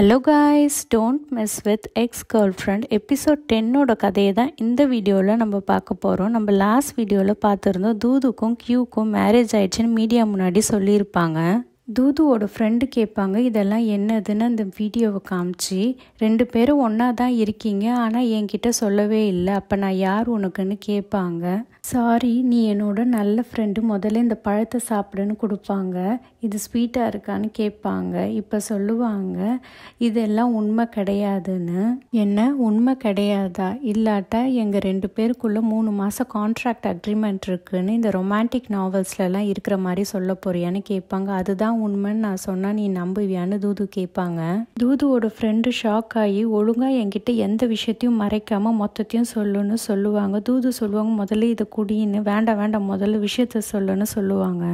hello guys don't miss with x girlfriend episode டென்னோட கதையை தான் இந்த வீடியோவில் நம்ம பார்க்க போகிறோம் நம்ம லாஸ்ட் வீடியோவில் பார்த்துருந்தோம் தூதுக்கும் கியூக்கும் மேரேஜ் ஆயிடுச்சுன்னு மீடியா முன்னாடி சொல்லியிருப்பாங்க தூதுவோட ஃப்ரெண்டு கேட்பாங்க இதெல்லாம் என்னதுன்னு அந்த வீடியோவை காமிச்சு ரெண்டு பேரும் ஒன்றா தான் இருக்கீங்க ஆனால் என்கிட்ட சொல்லவே இல்லை அப்போ நான் யார் உனக்குன்னு கேட்பாங்க சாரி நீ என்னோட நல்ல ஃப்ரெண்டு முதல்ல இந்த பழத்தை சாப்பிடுன்னு கொடுப்பாங்க இது ஸ்வீட்டாக இருக்கான்னு கேட்பாங்க இப்போ சொல்லுவாங்க இதெல்லாம் உண்மை கிடையாதுன்னு என்ன உண்மை கிடையாதா இல்லாட்டா எங்கள் ரெண்டு பேருக்குள்ளே மூணு மாதம் கான்ட்ராக்ட் அக்ரிமெண்ட் இருக்குன்னு இந்த ரொமான்டிக் நாவல்ஸ்லலாம் இருக்கிற மாதிரி சொல்ல போறியான்னு கேட்பாங்க அதுதான் இதெல்லாம் உண்மைன்னு நான் சொன்னால் நீ நம்புவியான்னு தூது கேட்பாங்க தூதுவோட ஃப்ரெண்டு ஷாக் ஆகி ஒழுங்காக என்கிட்ட எந்த விஷயத்தையும் மறைக்காமல் மொத்தத்தையும் சொல்லுன்னு சொல்லுவாங்க தூது சொல்லுவாங்க முதல்ல இதை குடின்னு வேண்டாம் வேண்டாம் முதல்ல விஷயத்த சொல்லுன்னு சொல்லுவாங்க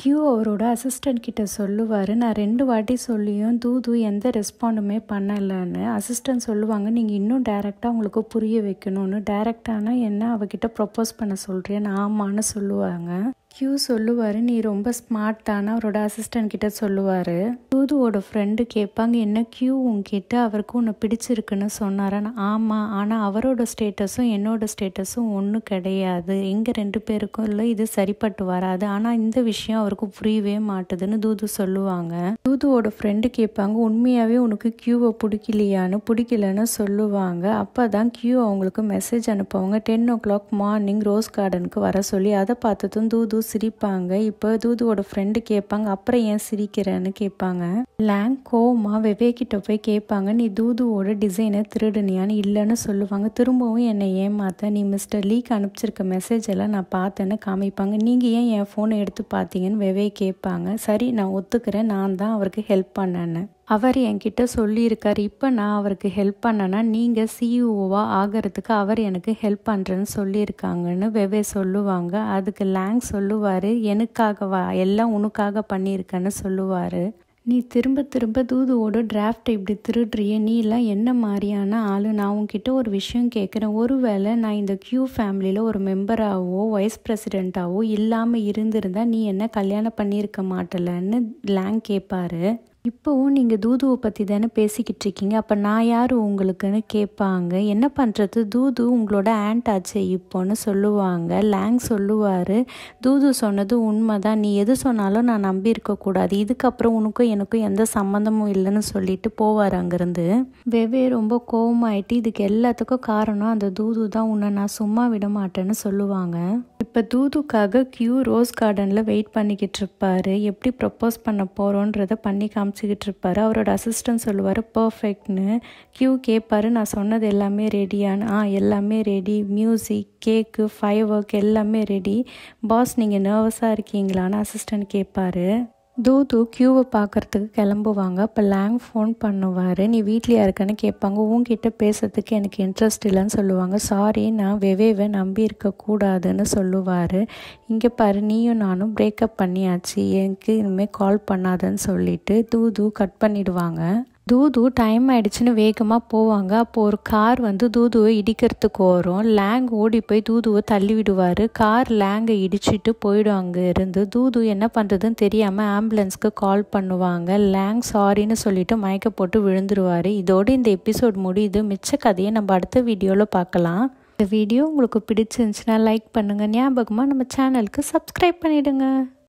கியூ அவரோட அசிஸ்டன்ட் கிட்ட சொல்லுவார் நான் ரெண்டு வாட்டி சொல்லியும் தூது எந்த ரெஸ்பாண்டுமே பண்ணலைன்னு அசிஸ்டன்ட் சொல்லுவாங்க நீங்கள் இன்னும் டைரெக்டாக உங்களுக்கு புரிய வைக்கணும்னு டைரெக்டானால் என்ன அவகிட்ட ப்ரொப்போஸ் பண்ண சொல்கிறேன்னு ஆமான்னு சொல்லுவாங்க கியூ சொல்லுவார் நீ ரொம்ப ஸ்மார்ட் தானே அவரோட அசிஸ்டண்ட் கிட்ட சொல்லுவார் ஜூதுவோட ஃப்ரெண்டு கேட்பாங்க என்ன கியூ கேட்டு அவருக்கு உன்னை பிடிச்சிருக்குன்னு சொன்னாரான் ஆமாம் ஆனால் அவரோட ஸ்டேட்டஸும் என்னோட ஸ்டேட்டஸும் ஒன்றும் கிடையாது எங்கள் ரெண்டு பேருக்கும் இல்லை இது சரிப்பட்டு வராது ஆனால் இந்த விஷயம் அவருக்கு புரியவே மாட்டுதுன்னு தூது சொல்லுவாங்க தூதுவோட ஃப்ரெண்டு கேட்பாங்க உண்மையாகவே உனக்கு கியூவை பிடிக்கலையான்னு பிடிக்கலன்னு சொல்லுவாங்க அப்போ தான் கியூ அவங்களுக்கு மெசேஜ் அனுப்புவாங்க ten o'clock morning rose கார்டனுக்கு வர சொல்லி அதை பார்த்ததும் தூது சிரிப்பாங்க இப்போ தூதுவோட ஃப்ரெண்டு கேட்பாங்க அப்புறம் ஏன் சிரிக்கிறேன்னு கேட்பாங்க லேங் கோமா விவேக்கிட்ட போய் கேட்பாங்க நீ தூதுவோட டிசைனை திருடுனியான்னு இல்லைன்னு சொல்லுவாங்க திரும்பவும் என்னை ஏமாத்த நீ மிஸ்டர் லீக் அனுப்பிச்சிருக்க மெசேஜ் எல்லாம் நான் பார்த்தேன்னு காமிப்பாங்க நீங்கள் ஏன் என் ஃபோனை எடுத்து பார்த்தீங்கன்னு விவேக் கேட்பாங்க சரி நான் ஒத்துக்கிறேன் நான் தான் அவருக்கு ஹெல்ப் பண்ணேன்னு அவர் என்கிட்ட சொல்லியிருக்கார் இப்போ நான் அவருக்கு ஹெல்ப் பண்ணனா நீங்கள் சிஇஓவாக e ஆகிறதுக்கு அவர் எனக்கு ஹெல்ப் பண்ணுறேன்னு சொல்லியிருக்காங்கன்னு வெவே சொல்லுவாங்க அதுக்கு லேங் சொல்லுவார் எனக்காகவா எல்லாம் உனக்காக பண்ணியிருக்கேன்னு சொல்லுவார் நீ திரும்ப திரும்ப தூதுவோட டிராஃப்டை இப்படி திருடுறிய நீ எல்லாம் என்ன மாதிரியான ஆள் நான் உங்ககிட்ட ஒரு விஷயம் கேட்குறேன் ஒருவேளை நான் இந்த கியூ ஃபேமிலியில் ஒரு மெம்பராகவோ வைஸ் ப்ரெசிடெண்ட்டாகவோ இல்லாமல் இருந்திருந்தால் நீ என்ன கல்யாணம் பண்ணியிருக்க மாட்டலன்னு லேங் கேட்பாரு இப்போவும் நீங்கள் தூதுவை பற்றி தானே பேசிக்கிட்டு இருக்கீங்க அப்போ நான் யார் உங்களுக்குன்னு கேட்பாங்க என்ன பண்ணுறது தூது உங்களோட ஆண்ட் ஆச்சு இப்போன்னு சொல்லுவாங்க லேங் சொல்லுவார் தூது சொன்னது உண்மை தான் நீ எது சொன்னாலும் நான் நம்பி இருக்கக்கூடாது இதுக்கப்புறம் உனக்கும் எனக்கும் எந்த சம்மந்தமும் இல்லைன்னு சொல்லிட்டு போவார் அங்கேருந்து வெவ்வே ரொம்ப கோவமாயிட்டு இதுக்கு எல்லாத்துக்கும் காரணம் அந்த தூது தான் உன்னை நான் சும்மா விட மாட்டேன்னு சொல்லுவாங்க இப்போ தூதுக்காக கியூ ரோஸ் கார்டனில் வெயிட் பண்ணிக்கிட்டு இருப்பார் எப்படி ப்ரப்போஸ் பண்ண போகிறோன்றதை பண்ணி காமிச்சிக்கிட்டு இருப்பார் அவரோட அசிஸ்டன்ட் சொல்லுவார் பர்ஃபெக்ட்னு கியூ கேட்பாரு நான் சொன்னது எல்லாமே ரெடியான ஆ எல்லாமே ready music cake five work எல்லாமே ரெடி பாஸ் நீங்கள் நர்வஸாக இருக்கீங்களான்னு அசிஸ்டன்ட் கேட்பாரு தூது கியூவை பார்க்குறதுக்கு கிளம்புவாங்க இப்போ லேங் ஃபோன் பண்ணுவார் நீ வீட்டில் இருக்கன்னு கேட்பாங்க உங்ககிட்ட பேசுறதுக்கு எனக்கு இன்ட்ரெஸ்ட் இல்லைன்னு சொல்லுவாங்க சாரி நான் வெவேவை நம்பி இருக்கக்கூடாதுன்னு சொல்லுவார் இங்கே பாரு நீயும் நானும் பிரேக்கப் பண்ணியாச்சு எனக்கு இனிமேல் கால் பண்ணாதன்னு சொல்லிட்டு தூது கட் பண்ணிவிடுவாங்க தூது டைம் ஆயிடுச்சுன்னு வேகமாக போவாங்க அப்போது ஒரு கார் வந்து தூதுவை இடிக்கிறதுக்கு வரும் லேங் ஓடி போய் தூதுவை தள்ளி விடுவார் கார் லேங்கை இடிச்சிட்டு போயிடும் அங்கே இருந்து தூது என்ன பண்ணுறதுன்னு தெரியாமல் ஆம்புலன்ஸ்க்கு கால் பண்ணுவாங்க லேங் சாரின்னு சொல்லிட்டு மயக்க போட்டு விழுந்துருவார் இதோடு இந்த எபிசோட் முடியுது மிச்ச கதையை நம்ம அடுத்த வீடியோவில் பார்க்கலாம் இந்த வீடியோ உங்களுக்கு பிடிச்சிருந்துச்சுன்னா லைக் பண்ணுங்கள் ஞாபகமாக நம்ம சேனலுக்கு சப்ஸ்கிரைப் பண்ணிவிடுங்க